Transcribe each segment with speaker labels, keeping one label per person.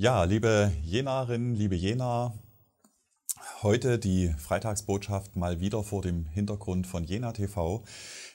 Speaker 1: Ja, liebe Jenaerinnen, liebe Jena, heute die Freitagsbotschaft mal wieder vor dem Hintergrund von Jena TV.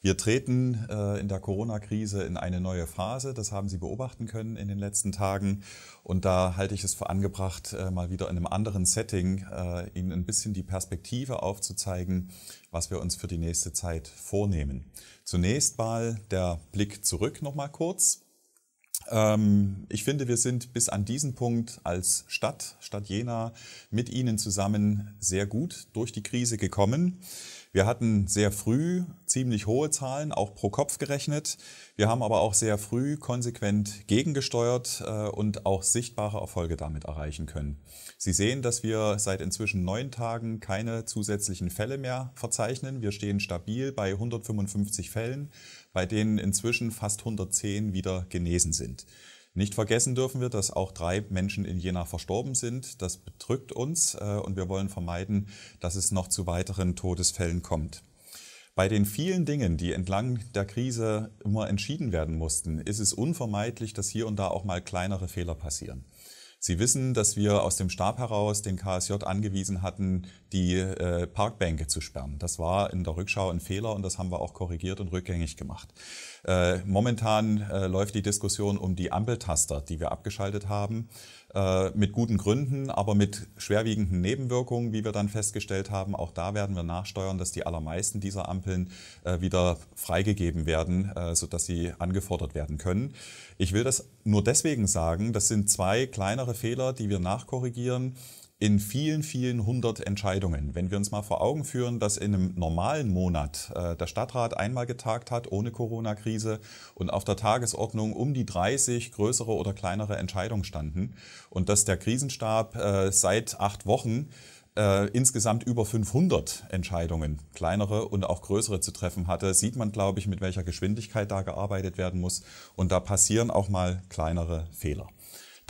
Speaker 1: Wir treten äh, in der Corona-Krise in eine neue Phase. Das haben Sie beobachten können in den letzten Tagen. Und da halte ich es für angebracht, äh, mal wieder in einem anderen Setting äh, Ihnen ein bisschen die Perspektive aufzuzeigen, was wir uns für die nächste Zeit vornehmen. Zunächst mal der Blick zurück nochmal kurz. Ähm, ich finde, wir sind bis an diesen Punkt als Stadt, Stadt Jena, mit Ihnen zusammen sehr gut durch die Krise gekommen. Wir hatten sehr früh ziemlich hohe Zahlen, auch pro Kopf gerechnet. Wir haben aber auch sehr früh konsequent gegengesteuert äh, und auch sichtbare Erfolge damit erreichen können. Sie sehen, dass wir seit inzwischen neun Tagen keine zusätzlichen Fälle mehr verzeichnen. Wir stehen stabil bei 155 Fällen, bei denen inzwischen fast 110 wieder genesen sind. Nicht vergessen dürfen wir, dass auch drei Menschen in Jena verstorben sind. Das bedrückt uns äh, und wir wollen vermeiden, dass es noch zu weiteren Todesfällen kommt. Bei den vielen Dingen, die entlang der Krise immer entschieden werden mussten, ist es unvermeidlich, dass hier und da auch mal kleinere Fehler passieren. Sie wissen, dass wir aus dem Stab heraus den KSJ angewiesen hatten, die äh, Parkbänke zu sperren. Das war in der Rückschau ein Fehler und das haben wir auch korrigiert und rückgängig gemacht. Äh, momentan äh, läuft die Diskussion um die Ampeltaster, die wir abgeschaltet haben äh, mit guten Gründen, aber mit schwerwiegenden Nebenwirkungen, wie wir dann festgestellt haben. Auch da werden wir nachsteuern, dass die allermeisten dieser Ampeln äh, wieder freigegeben werden, äh, sodass sie angefordert werden können. Ich will das nur deswegen sagen, das sind zwei kleinere schwere Fehler, die wir nachkorrigieren in vielen, vielen hundert Entscheidungen. Wenn wir uns mal vor Augen führen, dass in einem normalen Monat äh, der Stadtrat einmal getagt hat ohne Corona-Krise und auf der Tagesordnung um die 30 größere oder kleinere Entscheidungen standen und dass der Krisenstab äh, seit acht Wochen äh, insgesamt über 500 Entscheidungen, kleinere und auch größere zu treffen hatte, sieht man, glaube ich, mit welcher Geschwindigkeit da gearbeitet werden muss. Und da passieren auch mal kleinere Fehler.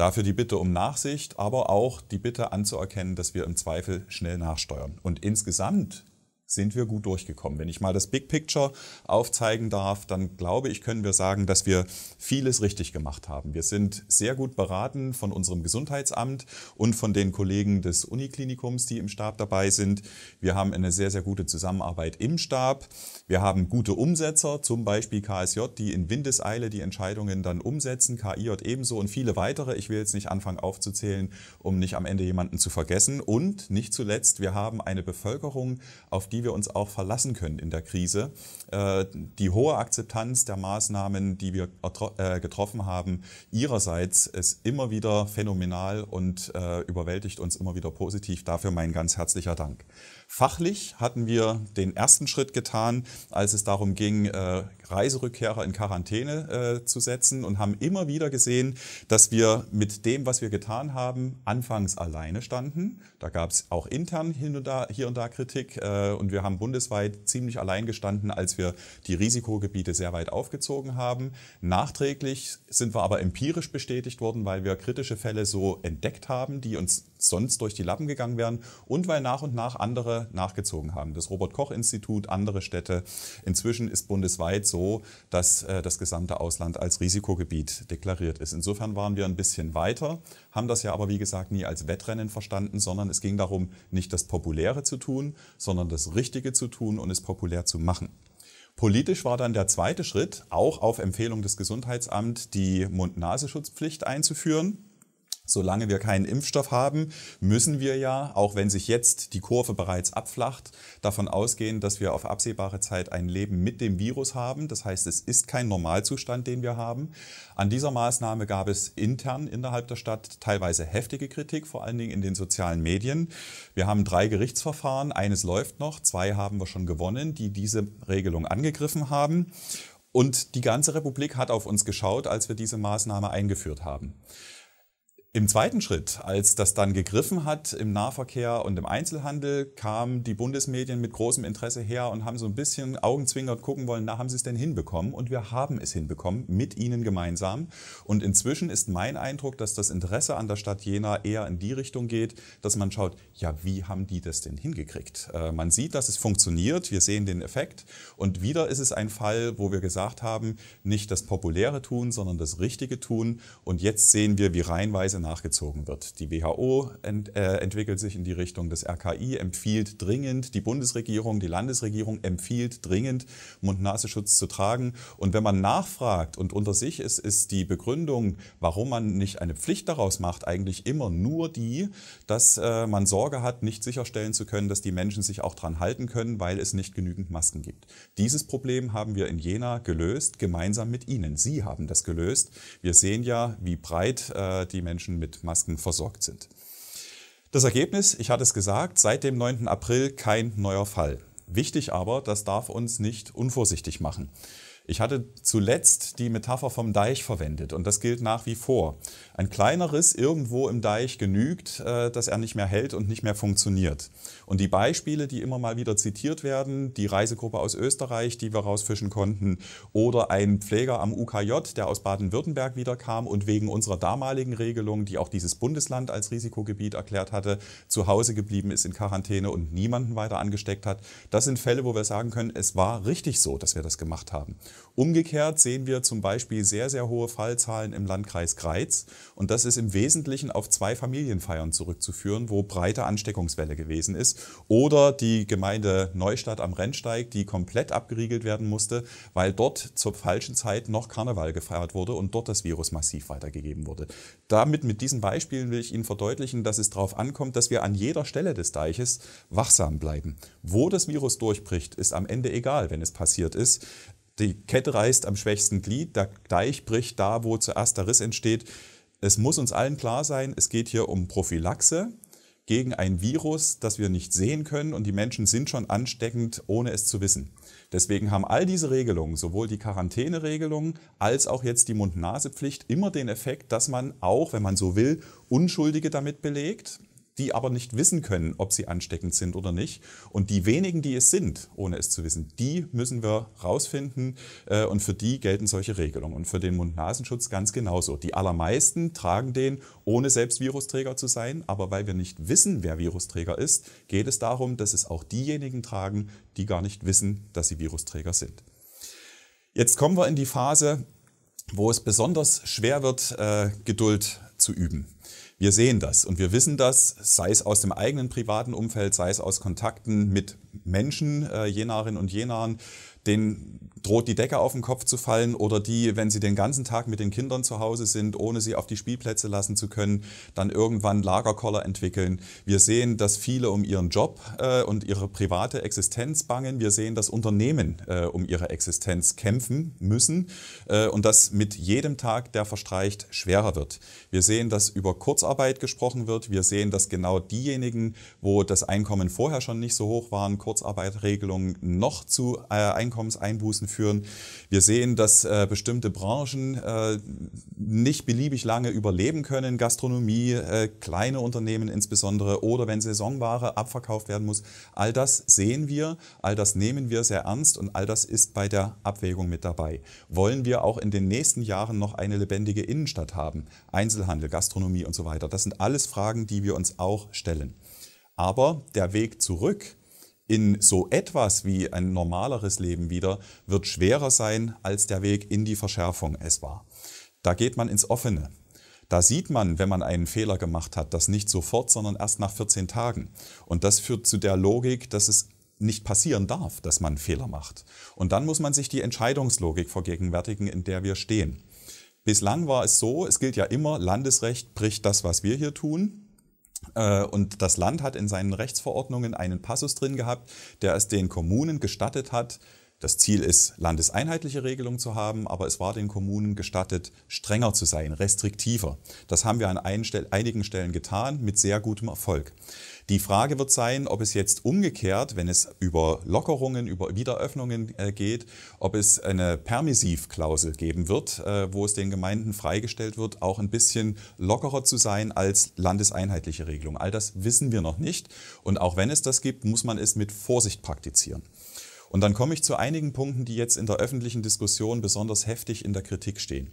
Speaker 1: Dafür die Bitte um Nachsicht, aber auch die Bitte anzuerkennen, dass wir im Zweifel schnell nachsteuern. Und insgesamt sind wir gut durchgekommen. Wenn ich mal das Big Picture aufzeigen darf, dann glaube ich, können wir sagen, dass wir vieles richtig gemacht haben. Wir sind sehr gut beraten von unserem Gesundheitsamt und von den Kollegen des Uniklinikums, die im Stab dabei sind. Wir haben eine sehr, sehr gute Zusammenarbeit im Stab. Wir haben gute Umsetzer, zum Beispiel KSJ, die in Windeseile die Entscheidungen dann umsetzen, KIJ ebenso und viele weitere. Ich will jetzt nicht anfangen aufzuzählen, um nicht am Ende jemanden zu vergessen. Und nicht zuletzt, wir haben eine Bevölkerung, auf die die wir uns auch verlassen können in der Krise. Äh, die hohe Akzeptanz der Maßnahmen, die wir äh, getroffen haben, ihrerseits ist immer wieder phänomenal und äh, überwältigt uns immer wieder positiv. Dafür mein ganz herzlicher Dank. Fachlich hatten wir den ersten Schritt getan, als es darum ging, äh, Reiserückkehrer in Quarantäne äh, zu setzen und haben immer wieder gesehen, dass wir mit dem, was wir getan haben, anfangs alleine standen. Da gab es auch intern hin und da, hier und da Kritik äh, und wir haben bundesweit ziemlich allein gestanden, als wir die Risikogebiete sehr weit aufgezogen haben. Nachträglich sind wir aber empirisch bestätigt worden, weil wir kritische Fälle so entdeckt haben, die uns sonst durch die Lappen gegangen wären und weil nach und nach andere nachgezogen haben. Das Robert-Koch-Institut, andere Städte. Inzwischen ist bundesweit so, dass äh, das gesamte Ausland als Risikogebiet deklariert ist. Insofern waren wir ein bisschen weiter, haben das ja aber wie gesagt nie als Wettrennen verstanden, sondern es ging darum, nicht das Populäre zu tun, sondern das Richtige zu tun und es populär zu machen. Politisch war dann der zweite Schritt, auch auf Empfehlung des Gesundheitsamts die Mund-Nasen-Schutzpflicht einzuführen. Solange wir keinen Impfstoff haben, müssen wir ja, auch wenn sich jetzt die Kurve bereits abflacht, davon ausgehen, dass wir auf absehbare Zeit ein Leben mit dem Virus haben. Das heißt, es ist kein Normalzustand, den wir haben. An dieser Maßnahme gab es intern innerhalb der Stadt teilweise heftige Kritik, vor allen Dingen in den sozialen Medien. Wir haben drei Gerichtsverfahren, eines läuft noch, zwei haben wir schon gewonnen, die diese Regelung angegriffen haben. Und die ganze Republik hat auf uns geschaut, als wir diese Maßnahme eingeführt haben. Im zweiten Schritt, als das dann gegriffen hat im Nahverkehr und im Einzelhandel, kamen die Bundesmedien mit großem Interesse her und haben so ein bisschen augenzwinkert gucken wollen, na, haben sie es denn hinbekommen? Und wir haben es hinbekommen, mit ihnen gemeinsam. Und inzwischen ist mein Eindruck, dass das Interesse an der Stadt Jena eher in die Richtung geht, dass man schaut, ja, wie haben die das denn hingekriegt? Äh, man sieht, dass es funktioniert, wir sehen den Effekt. Und wieder ist es ein Fall, wo wir gesagt haben, nicht das Populäre tun, sondern das Richtige tun. Und jetzt sehen wir, wie reihenweise nachgezogen wird. Die WHO ent, äh, entwickelt sich in die Richtung des RKI, empfiehlt dringend, die Bundesregierung, die Landesregierung empfiehlt dringend, Mund-Nasenschutz zu tragen. Und wenn man nachfragt und unter sich ist, ist die Begründung, warum man nicht eine Pflicht daraus macht, eigentlich immer nur die, dass äh, man Sorge hat, nicht sicherstellen zu können, dass die Menschen sich auch dran halten können, weil es nicht genügend Masken gibt. Dieses Problem haben wir in Jena gelöst, gemeinsam mit Ihnen. Sie haben das gelöst. Wir sehen ja, wie breit äh, die Menschen Menschen mit Masken versorgt sind. Das Ergebnis, ich hatte es gesagt, seit dem 9. April kein neuer Fall. Wichtig aber, das darf uns nicht unvorsichtig machen. Ich hatte zuletzt die Metapher vom Deich verwendet und das gilt nach wie vor. Ein kleiner Riss irgendwo im Deich genügt, äh, dass er nicht mehr hält und nicht mehr funktioniert. Und die Beispiele, die immer mal wieder zitiert werden, die Reisegruppe aus Österreich, die wir rausfischen konnten, oder ein Pfleger am UKJ, der aus Baden-Württemberg wiederkam und wegen unserer damaligen Regelung, die auch dieses Bundesland als Risikogebiet erklärt hatte, zu Hause geblieben ist in Quarantäne und niemanden weiter angesteckt hat. Das sind Fälle, wo wir sagen können, es war richtig so, dass wir das gemacht haben. Umgekehrt sehen wir zum Beispiel sehr, sehr hohe Fallzahlen im Landkreis Greiz. Und das ist im Wesentlichen auf zwei Familienfeiern zurückzuführen, wo breite Ansteckungswelle gewesen ist. Oder die Gemeinde Neustadt am Rennsteig, die komplett abgeriegelt werden musste, weil dort zur falschen Zeit noch Karneval gefeiert wurde und dort das Virus massiv weitergegeben wurde. Damit, mit diesen Beispielen will ich Ihnen verdeutlichen, dass es darauf ankommt, dass wir an jeder Stelle des Deiches wachsam bleiben. Wo das Virus durchbricht, ist am Ende egal, wenn es passiert ist. Die Kette reißt am schwächsten Glied, der Deich bricht da, wo zuerst der Riss entsteht. Es muss uns allen klar sein, es geht hier um Prophylaxe gegen ein Virus, das wir nicht sehen können und die Menschen sind schon ansteckend, ohne es zu wissen. Deswegen haben all diese Regelungen, sowohl die Quarantäneregelungen als auch jetzt die Mund-Nase-Pflicht, immer den Effekt, dass man auch, wenn man so will, Unschuldige damit belegt die aber nicht wissen können, ob sie ansteckend sind oder nicht. Und die wenigen, die es sind, ohne es zu wissen, die müssen wir rausfinden. Äh, und für die gelten solche Regelungen. Und für den Mund-Nasenschutz ganz genauso. Die allermeisten tragen den, ohne selbst Virusträger zu sein. Aber weil wir nicht wissen, wer Virusträger ist, geht es darum, dass es auch diejenigen tragen, die gar nicht wissen, dass sie Virusträger sind. Jetzt kommen wir in die Phase, wo es besonders schwer wird, äh, Geduld zu üben. Wir sehen das und wir wissen das, sei es aus dem eigenen privaten Umfeld, sei es aus Kontakten mit Menschen, äh, Jenarinnen und Jenaren, denen droht die Decke auf den Kopf zu fallen oder die, wenn sie den ganzen Tag mit den Kindern zu Hause sind, ohne sie auf die Spielplätze lassen zu können, dann irgendwann Lagerkoller entwickeln. Wir sehen, dass viele um ihren Job äh, und ihre private Existenz bangen. Wir sehen, dass Unternehmen äh, um ihre Existenz kämpfen müssen äh, und das mit jedem Tag, der verstreicht, schwerer wird. Wir sehen, dass über Kurzarbeit gesprochen wird. Wir sehen, dass genau diejenigen, wo das Einkommen vorher schon nicht so hoch waren, Kurzarbeitregelungen noch zu äh, Einkommenseinbußen führen. Wir sehen, dass äh, bestimmte Branchen äh, nicht beliebig lange überleben können. Gastronomie, äh, kleine Unternehmen insbesondere oder wenn Saisonware abverkauft werden muss. All das sehen wir, all das nehmen wir sehr ernst und all das ist bei der Abwägung mit dabei. Wollen wir auch in den nächsten Jahren noch eine lebendige Innenstadt haben? Einzelhandel, Gastronomie und so weiter. Das sind alles Fragen, die wir uns auch stellen. Aber der Weg zurück in so etwas wie ein normaleres Leben wieder wird schwerer sein, als der Weg in die Verschärfung es war. Da geht man ins Offene. Da sieht man, wenn man einen Fehler gemacht hat, das nicht sofort, sondern erst nach 14 Tagen. Und das führt zu der Logik, dass es nicht passieren darf, dass man Fehler macht. Und dann muss man sich die Entscheidungslogik vergegenwärtigen, in der wir stehen. Bislang war es so, es gilt ja immer, Landesrecht bricht das, was wir hier tun. Äh, und das Land hat in seinen Rechtsverordnungen einen Passus drin gehabt, der es den Kommunen gestattet hat, das Ziel ist, landeseinheitliche Regelungen zu haben, aber es war den Kommunen gestattet, strenger zu sein, restriktiver. Das haben wir an einigen Stellen getan, mit sehr gutem Erfolg. Die Frage wird sein, ob es jetzt umgekehrt, wenn es über Lockerungen, über Wiederöffnungen äh, geht, ob es eine Permissivklausel geben wird, äh, wo es den Gemeinden freigestellt wird, auch ein bisschen lockerer zu sein als landeseinheitliche Regelungen. All das wissen wir noch nicht. Und auch wenn es das gibt, muss man es mit Vorsicht praktizieren. Und dann komme ich zu einigen Punkten, die jetzt in der öffentlichen Diskussion besonders heftig in der Kritik stehen.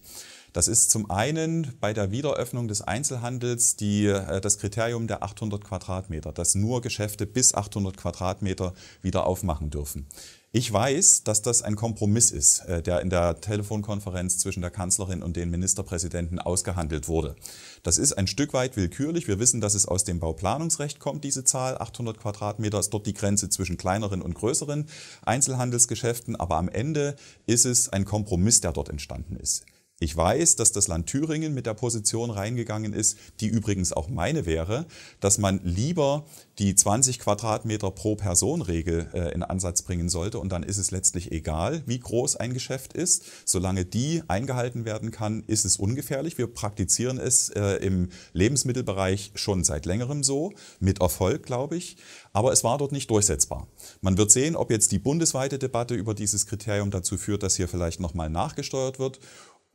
Speaker 1: Das ist zum einen bei der Wiederöffnung des Einzelhandels die, äh, das Kriterium der 800 Quadratmeter, dass nur Geschäfte bis 800 Quadratmeter wieder aufmachen dürfen. Ich weiß, dass das ein Kompromiss ist, äh, der in der Telefonkonferenz zwischen der Kanzlerin und den Ministerpräsidenten ausgehandelt wurde. Das ist ein Stück weit willkürlich. Wir wissen, dass es aus dem Bauplanungsrecht kommt, diese Zahl. 800 Quadratmeter ist dort die Grenze zwischen kleineren und größeren Einzelhandelsgeschäften. Aber am Ende ist es ein Kompromiss, der dort entstanden ist. Ich weiß, dass das Land Thüringen mit der Position reingegangen ist, die übrigens auch meine wäre, dass man lieber die 20 Quadratmeter pro Person Regel äh, in Ansatz bringen sollte und dann ist es letztlich egal, wie groß ein Geschäft ist. Solange die eingehalten werden kann, ist es ungefährlich. Wir praktizieren es äh, im Lebensmittelbereich schon seit längerem so, mit Erfolg, glaube ich. Aber es war dort nicht durchsetzbar. Man wird sehen, ob jetzt die bundesweite Debatte über dieses Kriterium dazu führt, dass hier vielleicht nochmal nachgesteuert wird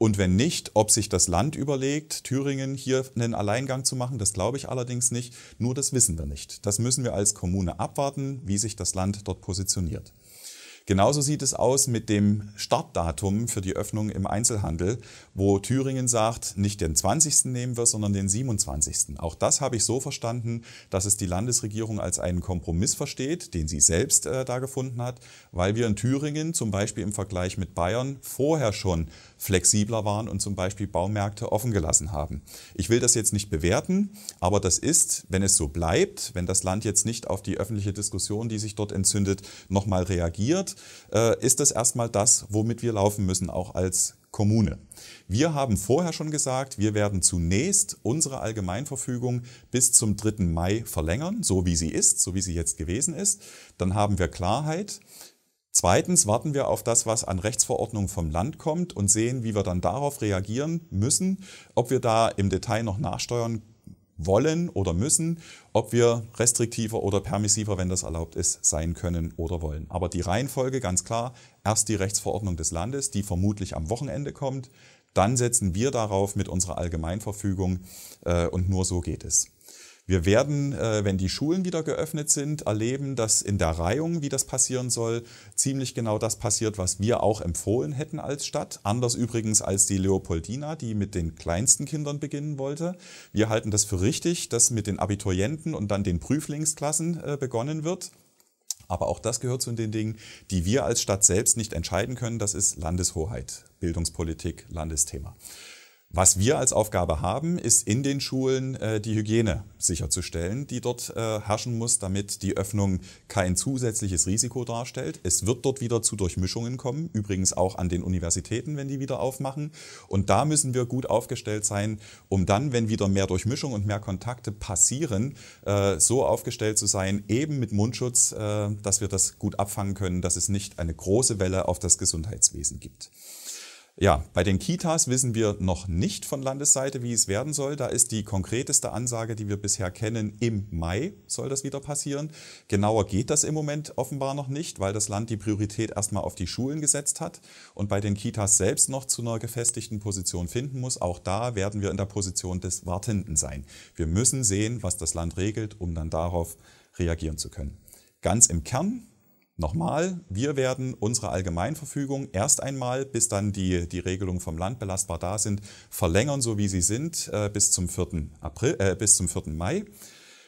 Speaker 1: und wenn nicht, ob sich das Land überlegt, Thüringen hier einen Alleingang zu machen, das glaube ich allerdings nicht. Nur das wissen wir nicht. Das müssen wir als Kommune abwarten, wie sich das Land dort positioniert. Genauso sieht es aus mit dem Startdatum für die Öffnung im Einzelhandel, wo Thüringen sagt, nicht den 20. nehmen wir, sondern den 27. Auch das habe ich so verstanden, dass es die Landesregierung als einen Kompromiss versteht, den sie selbst äh, da gefunden hat, weil wir in Thüringen zum Beispiel im Vergleich mit Bayern vorher schon flexibler waren und zum Beispiel Baumärkte offen gelassen haben. Ich will das jetzt nicht bewerten, aber das ist, wenn es so bleibt, wenn das Land jetzt nicht auf die öffentliche Diskussion, die sich dort entzündet, nochmal reagiert, äh, ist das erstmal das, womit wir laufen müssen, auch als Kommune. Wir haben vorher schon gesagt, wir werden zunächst unsere Allgemeinverfügung bis zum 3. Mai verlängern, so wie sie ist, so wie sie jetzt gewesen ist. Dann haben wir Klarheit. Zweitens warten wir auf das, was an Rechtsverordnung vom Land kommt und sehen, wie wir dann darauf reagieren müssen, ob wir da im Detail noch nachsteuern können wollen oder müssen, ob wir restriktiver oder permissiver, wenn das erlaubt ist, sein können oder wollen. Aber die Reihenfolge ganz klar, erst die Rechtsverordnung des Landes, die vermutlich am Wochenende kommt, dann setzen wir darauf mit unserer Allgemeinverfügung äh, und nur so geht es. Wir werden, äh, wenn die Schulen wieder geöffnet sind, erleben, dass in der Reihung, wie das passieren soll, ziemlich genau das passiert, was wir auch empfohlen hätten als Stadt. Anders übrigens als die Leopoldina, die mit den kleinsten Kindern beginnen wollte. Wir halten das für richtig, dass mit den Abiturienten und dann den Prüflingsklassen äh, begonnen wird. Aber auch das gehört zu den Dingen, die wir als Stadt selbst nicht entscheiden können. Das ist Landeshoheit, Bildungspolitik, Landesthema. Was wir als Aufgabe haben, ist in den Schulen äh, die Hygiene sicherzustellen, die dort äh, herrschen muss, damit die Öffnung kein zusätzliches Risiko darstellt. Es wird dort wieder zu Durchmischungen kommen, übrigens auch an den Universitäten, wenn die wieder aufmachen. Und da müssen wir gut aufgestellt sein, um dann, wenn wieder mehr Durchmischung und mehr Kontakte passieren, äh, so aufgestellt zu sein, eben mit Mundschutz, äh, dass wir das gut abfangen können, dass es nicht eine große Welle auf das Gesundheitswesen gibt. Ja, bei den Kitas wissen wir noch nicht von Landesseite, wie es werden soll. Da ist die konkreteste Ansage, die wir bisher kennen, im Mai soll das wieder passieren. Genauer geht das im Moment offenbar noch nicht, weil das Land die Priorität erstmal auf die Schulen gesetzt hat und bei den Kitas selbst noch zu einer gefestigten Position finden muss. Auch da werden wir in der Position des Wartenden sein. Wir müssen sehen, was das Land regelt, um dann darauf reagieren zu können. Ganz im Kern Nochmal, wir werden unsere Allgemeinverfügung erst einmal, bis dann die, die Regelungen vom Land belastbar da sind, verlängern, so wie sie sind, äh, bis zum 4. April, äh, bis zum 4. Mai.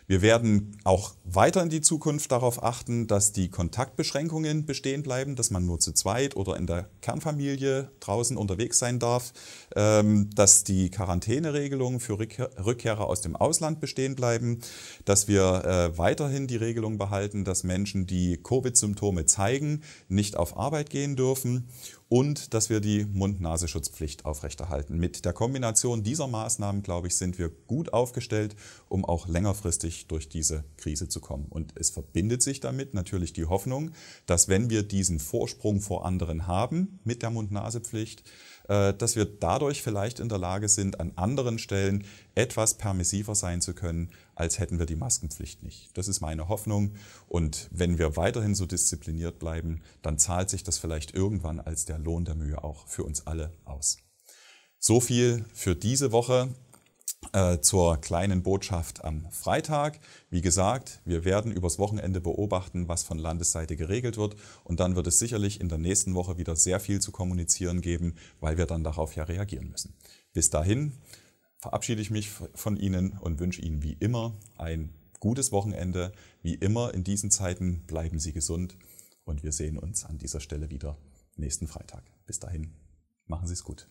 Speaker 1: Wir werden auch weiter in die Zukunft darauf achten, dass die Kontaktbeschränkungen bestehen bleiben, dass man nur zu zweit oder in der Kernfamilie draußen unterwegs sein darf, ähm, dass die Quarantäneregelungen für Rückkehrer aus dem Ausland bestehen bleiben, dass wir äh, weiterhin die Regelung behalten, dass Menschen, die Covid-Symptome zeigen, nicht auf Arbeit gehen dürfen und dass wir die Mund-Nasenschutzpflicht aufrechterhalten. Mit der Kombination dieser Maßnahmen, glaube ich, sind wir gut aufgestellt, um auch längerfristig durch diese Krise zu kommen. Und es verbindet sich damit natürlich die Hoffnung, dass wenn wir diesen Vorsprung vor anderen haben mit der Mund-Nase-Pflicht, äh, dass wir dadurch vielleicht in der Lage sind, an anderen Stellen etwas permissiver sein zu können, als hätten wir die Maskenpflicht nicht. Das ist meine Hoffnung. Und wenn wir weiterhin so diszipliniert bleiben, dann zahlt sich das vielleicht irgendwann als der Lohn der Mühe auch für uns alle aus. So viel für diese Woche. Äh, zur kleinen Botschaft am Freitag. Wie gesagt, wir werden übers Wochenende beobachten, was von Landesseite geregelt wird. Und dann wird es sicherlich in der nächsten Woche wieder sehr viel zu kommunizieren geben, weil wir dann darauf ja reagieren müssen. Bis dahin verabschiede ich mich von Ihnen und wünsche Ihnen wie immer ein gutes Wochenende. Wie immer in diesen Zeiten bleiben Sie gesund und wir sehen uns an dieser Stelle wieder nächsten Freitag. Bis dahin, machen Sie es gut.